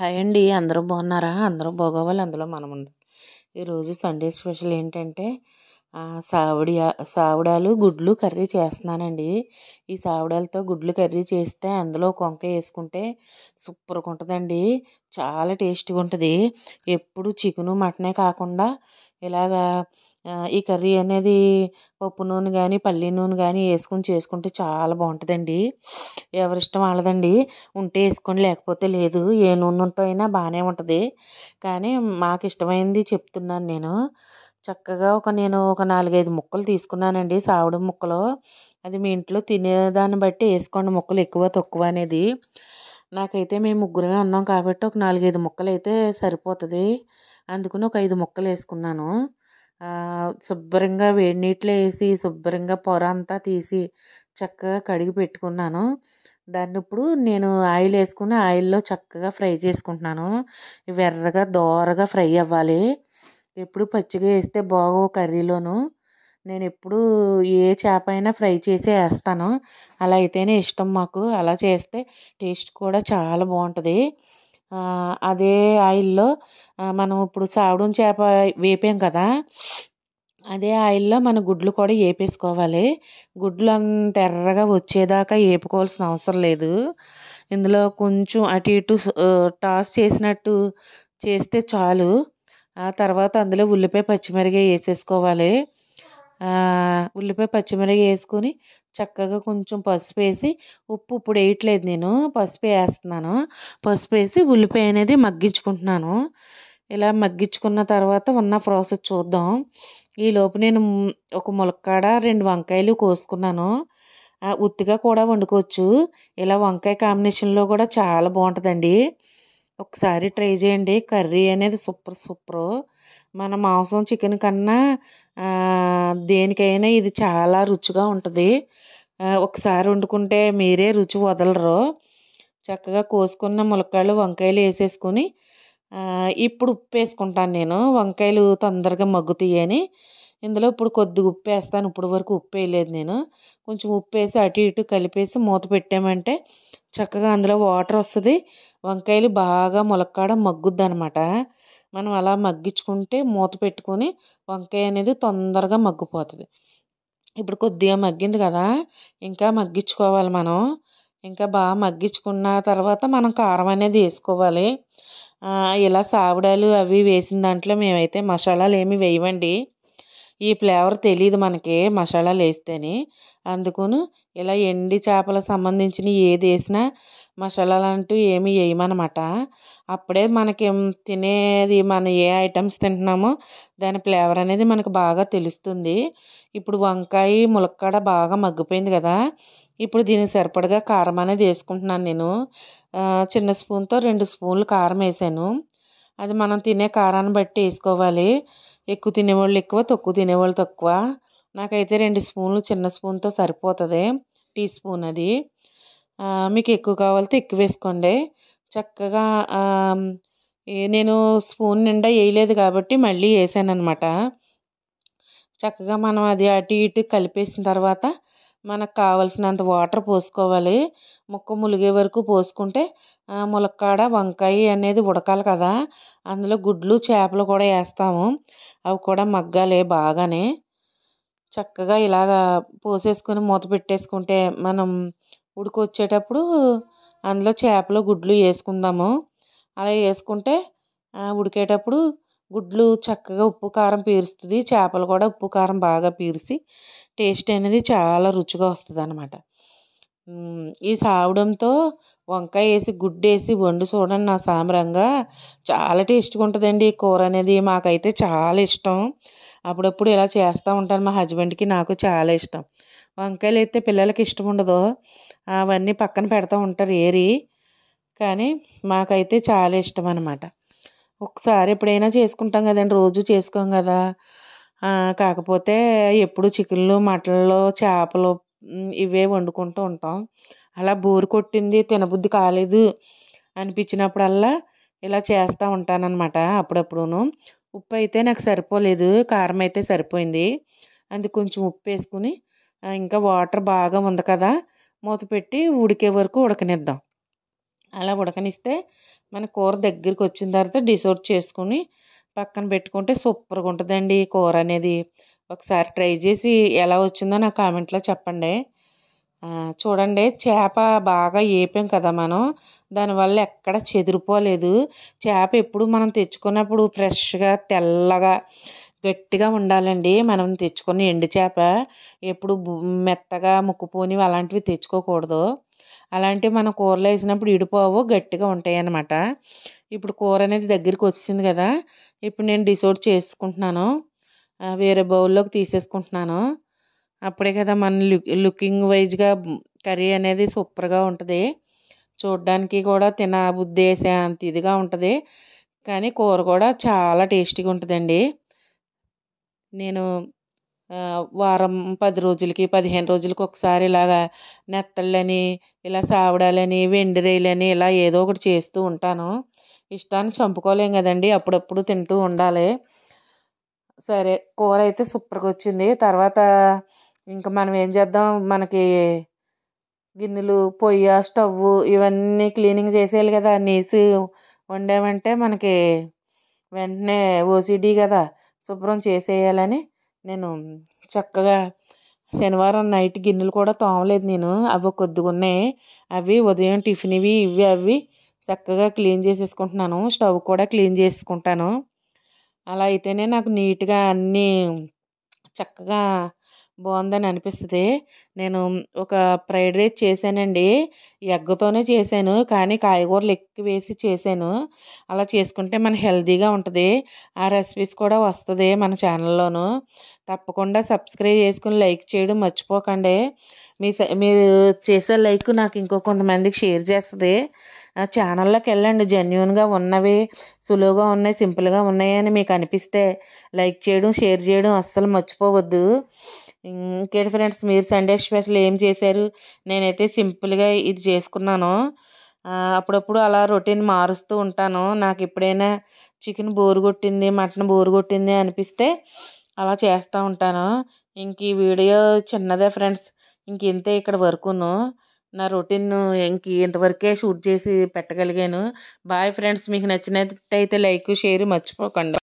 hi అండి అందరూ బాగున్నారా అందరూ బాగోవాలి అందులో మనం ఈరోజు సండే స్పెషల్ ఏంటంటే సావిడి సావిడాలు గుడ్లు కర్రీ చేస్తున్నానండి ఈ సావిడాలతో గుడ్లు కర్రీ చేస్తే అందులో కొంక వేసుకుంటే సూపర్గా ఉంటుందండి చాలా టేస్టీగా ఉంటుంది ఎప్పుడు చికెను మటనే కాకుండా ఇలాగా ఈ కర్రీ అనేది పప్పు నూనె కానీ పల్లి నూనె కానీ వేసుకుని చేసుకుంటే చాలా బాగుంటుందండి ఎవరి ఇష్టం వాళ్ళదండి ఉంటే వేసుకోండి లేకపోతే లేదు ఏ నూనెతో అయినా బాగానే ఉంటుంది కానీ మాకు ఇష్టమైంది చెప్తున్నాను నేను చక్కగా ఒక నేను ఒక నాలుగైదు ముక్కలు తీసుకున్నానండి సావడం ముక్కలు అది మీ ఇంట్లో తినేదాన్ని బట్టి వేసుకోండి ముక్కలు ఎక్కువ తక్కువ అనేది నాకైతే మేము ముగ్గురమే ఉన్నాం కాబట్టి ఒక నాలుగైదు ముక్కలు అయితే సరిపోతుంది అందుకని ఒక ఐదు ముక్కలు వేసుకున్నాను శుభ్రంగా వేడి నీటిలో వేసి శుభ్రంగా పొర అంతా తీసి చక్కగా కడిగి పెట్టుకున్నాను దాన్ని ఇప్పుడు నేను ఆయిల్ వేసుకుని ఆయిల్లో చక్కగా ఫ్రై చేసుకుంటున్నాను ఇవి ఎర్రగా దోరగా ఫ్రై అవ్వాలి ఎప్పుడు పచ్చిగా వేస్తే బాగో కర్రీలోను నేను ఎప్పుడు ఏ చేప అయినా ఫ్రై చేసి వేస్తాను అలా అయితేనే ఇష్టం మాకు అలా చేస్తే టేస్ట్ కూడా చాలా బాగుంటుంది అదే ఆయిల్లో మనం ఇప్పుడు సాగుడు చేప వేపాం కదా అదే ఆయిల్లో మన గుడ్లు కూడా వేపేసుకోవాలి గుడ్లు అంత ఎర్రగా వచ్చేదాకా వేపుకోవాల్సిన అవసరం లేదు ఇందులో కొంచెం అటు ఇటు టాస్ చేసినట్టు చేస్తే చాలు ఆ తర్వాత అందులో ఉల్లిపాయ పచ్చిమిరగా వేసేసుకోవాలి ఉల్లిపాయ పచ్చిమిరగా వేసుకొని చక్కగా కొంచెం పసుపు వేసి ఉప్పు ఇప్పుడు వేయట్లేదు నేను పసుపు వేస్తున్నాను పసుపు వేసి ఉల్లిపాయ అనేది మగ్గించుకుంటున్నాను ఇలా మగ్గించుకున్న తర్వాత ఉన్న ప్రాసెస్ చూద్దాం ఈ లోపు నేను ఒక ములక్కాడ రెండు వంకాయలు కోసుకున్నాను ఉత్తిగా కూడా వండుకోవచ్చు ఇలా వంకాయ కాంబినేషన్లో కూడా చాలా బాగుంటుందండి ఒకసారి ట్రై చేయండి కర్రీ అనేది సూపర్ సూపరు మన మాంసం చికెన్ కన్నా దేనికైనా ఇది చాలా రుచిగా ఉంటుంది ఒకసారి వండుకుంటే మీరే రుచి వదలరు చక్కగా కోసుకున్న ములక్కాయలు వంకాయలు వేసేసుకొని ఇప్పుడు ఉప్పు వేసుకుంటాను నేను వంకాయలు తొందరగా మగ్గుతాయని ఇందులో ఇప్పుడు కొద్దిగా ఉప్పు వేస్తాను ఇప్పుడు వరకు ఉప్పు వేయలేదు నేను కొంచెం ఉప్పు వేసి అటు ఇటు కలిపేసి మూత పెట్టామంటే చక్కగా అందులో వాటర్ వస్తుంది వంకాయలు బాగా ములక్కాడ మగ్గుద్ది అనమాట మనం అలా మగ్గించుకుంటే మూత పెట్టుకొని వంకాయ అనేది తొందరగా మగ్గిపోతుంది ఇప్పుడు కొద్దిగా మగ్గింది కదా ఇంకా మగ్గించుకోవాలి మనం ఇంకా బాగా మగ్గించుకున్న తర్వాత మనం కారం అనేది వేసుకోవాలి ఇలా సావిడాలు అవి వేసిన దాంట్లో మేమైతే మసాలాలు ఏమి వేయమండి ఈ ఫ్లేవర్ తెలియదు మనకి మసాలాలు వేస్తేనే అందుకును ఇలా ఎండి చేపలకు సంబంధించిన ఏది వేసినా మసాలాలు అంటూ ఏమీ వేయమనమాట అప్పుడే మనకి తినేది మనం ఏ ఐటమ్స్ తింటున్నామో దాని ఫ్లేవర్ అనేది మనకు బాగా తెలుస్తుంది ఇప్పుడు వంకాయ ములక్కాడ బాగా మగ్గిపోయింది కదా ఇప్పుడు దీనికి సరిపడగా కారం అనేది వేసుకుంటున్నాను నేను చిన్న స్పూన్తో రెండు స్పూన్లు కారం వేసాను అది మనం తినే కారాన్ని బట్టి వేసుకోవాలి ఎక్కువ తినేవాళ్ళు ఎక్కువ తక్కువ తినేవాళ్ళు తక్కువ నాకైతే రెండు స్పూన్లు చిన్న స్పూన్తో సరిపోతుంది టీ స్పూన్ అది మీకు ఎక్కువ కావాలంటే ఎక్కువ వేసుకోండి చక్కగా నేను స్పూన్ నిండా వేయలేదు కాబట్టి మళ్ళీ వేసాను అనమాట చక్కగా మనం అది అటు ఇటు కలిపేసిన తర్వాత మనకు కావలసినంత వాటర్ పోసుకోవాలి ముక్క ములిగే వరకు పోసుకుంటే ములక్కాడ వంకాయ అనేది ఉడకాలి కదా అందులో గుడ్లు చేపలు కూడా వేస్తాము అవి కూడా మగ్గాలి బాగానే చక్కగా ఇలాగా పోసేసుకొని మూత పెట్టేసుకుంటే మనం ఉడికొచ్చేటప్పుడు అందులో చేపల గుడ్లు వేసుకుందాము అలా వేసుకుంటే ఉడికేటప్పుడు గుడ్లు చక్కగా ఉప్పు కారం పీరుస్తుంది చేపలు కూడా ఉప్పు కారం బాగా పీరిసి టేస్ట్ అనేది చాలా రుచిగా వస్తుంది అనమాట ఈ సావడంతో వంకాయ వేసి గుడ్డు వేసి వండు చూడండి నా సామరంగా చాలా టేస్ట్గా ఉంటుందండి ఈ కూర అనేది మాకైతే చాలా ఇష్టం అప్పుడప్పుడు ఇలా చేస్తూ ఉంటాను మా హస్బెండ్కి నాకు చాలా ఇష్టం వంకాయలు అయితే పిల్లలకి ఇష్టం ఉండదు అవన్నీ పక్కన పెడతా ఉంటారు ఏరి కానీ మాకైతే చాలా ఇష్టం అనమాట ఒకసారి ఎప్పుడైనా చేసుకుంటాం కదండి రోజు చేసుకోం కదా కాకపోతే ఎప్పుడు చికెన్లు మటన్లు చేపలు ఇవే వండుకుంటూ ఉంటాం అలా బోరు కొట్టింది తినబుద్ధి కాలేదు అనిపించినప్పుడల్లా ఇలా చేస్తూ ఉంటానన్నమాట అప్పుడప్పుడును ఉప్పు అయితే నాకు సరిపోలేదు కారం అయితే సరిపోయింది అందుకు కొంచెం ఉప్పు వేసుకుని ఇంకా వాటర్ బాగా ఉంది కదా మూత పెట్టి ఉడికే వరకు ఉడకనిద్దాం అలా ఉడకనిస్తే మన కూర దగ్గరికి వచ్చిన తర్వాత డిసోర్ట్ చేసుకుని పక్కన పెట్టుకుంటే సూపర్గా ఉంటుందండి కూర అనేది ఒకసారి ట్రై చేసి ఎలా వచ్చిందో నా కామెంట్లో చెప్పండి చూడండి చేప బాగా ఏపాం కదా మనం దానివల్ల ఎక్కడ చెదిరిపోలేదు చేప ఎప్పుడు మనం తెచ్చుకున్నప్పుడు ఫ్రెష్గా తెల్లగా గట్టిగా ఉండాలండి మనం తెచ్చుకున్న ఎండు చేప ఎప్పుడు మెత్తగా ముక్కుపోని అలాంటివి తెచ్చుకోకూడదు అలాంటివి మనం కూరలో వేసినప్పుడు ఇడిపోవు గట్టిగా ఉంటాయి అన్నమాట ఇప్పుడు కూర అనేది దగ్గరికి వచ్చింది కదా ఇప్పుడు నేను డిసోడ్ చేసుకుంటున్నాను వేరే బౌల్లోకి తీసేసుకుంటున్నాను అప్పుడే కదా మన లుకింగ్ వైజ్గా కర్రీ అనేది సూపర్గా ఉంటుంది చూడడానికి కూడా తిన బుద్ధి వేసే అంత ఇదిగా ఉంటుంది కానీ కూర కూడా చాలా టేస్టీగా ఉంటుందండి నేను వారం పది రోజులకి పదిహేను రోజులకి ఒకసారి ఇలాగా నెత్తళ్ళని ఇలా సావడాలని వెండి రేయలని ఇలా ఏదో ఒకటి చేస్తూ ఉంటాను ఇష్టాన్ని చంపుకోలేం కదండి అప్పుడప్పుడు తింటూ ఉండాలి సరే కూర అయితే సూపర్గా వచ్చింది తర్వాత ఇంకా మనం ఏం చేద్దాం మనకి గిన్నెలు పొయ్యి స్టవ్ ఇవన్నీ క్లీనింగ్ చేసేయాలి కదా నీసు వండామంటే మనకి వెంటనే ఓసీడీ కదా శుభ్రం చేసేయాలని నేను చక్కగా శనివారం నైట్ గిన్నెలు కూడా తోమలేదు నేను అవి కొద్దిగా ఉన్నాయి అవి ఉదయం టిఫిన్ ఇవి ఇవి అవి చక్కగా క్లీన్ చేసేసుకుంటున్నాను స్టవ్ కూడా క్లీన్ చేసుకుంటాను అలా అయితేనే నాకు నీట్గా అన్నీ చక్కగా బాగుందని అనిపిస్తుంది నేను ఒక ఫ్రైడ్ రైస్ చేశానండి ఎగ్తోనే చేశాను కానీ కాయగూరలు ఎక్కువ వేసి చేశాను అలా చేసుకుంటే మన హెల్తీగా ఉంటుంది ఆ రెసిపీస్ కూడా వస్తుంది మన ఛానల్లోనూ తప్పకుండా సబ్స్క్రైబ్ చేసుకుని లైక్ చేయడం మర్చిపోకండి మీ మీరు చేసే లైక్ నాకు ఇంకో కొంతమందికి షేర్ చేస్తుంది ఛానల్లోకి వెళ్ళండి జెన్యున్గా ఉన్నవి సులువుగా ఉన్నాయి సింపుల్గా ఉన్నాయని మీకు అనిపిస్తే లైక్ చేయడం షేర్ చేయడం అస్సలు మర్చిపోవద్దు ఇంకేంటి ఫ్రెండ్స్ మీరు సండే స్పెషల్ ఏం చేశారు నేనైతే సింపుల్గా ఇది చేసుకున్నాను అప్పుడప్పుడు అలా రొటీన్ మారుస్తూ ఉంటాను నాకు ఎప్పుడైనా చికెన్ బోరు కొట్టింది మటన్ బోరు కొట్టింది అనిపిస్తే అలా చేస్తూ ఉంటాను ఇంక ఈ వీడియో చిన్నదే ఫ్రెండ్స్ ఇంక ఇంతే ఇక్కడ వరకును నా రొటీన్ ఇంక ఇంతవరకే షూట్ చేసి పెట్టగలిగాను బాయ్ ఫ్రెండ్స్ మీకు నచ్చినట్టయితే లైక్ షేర్ మర్చిపోకండి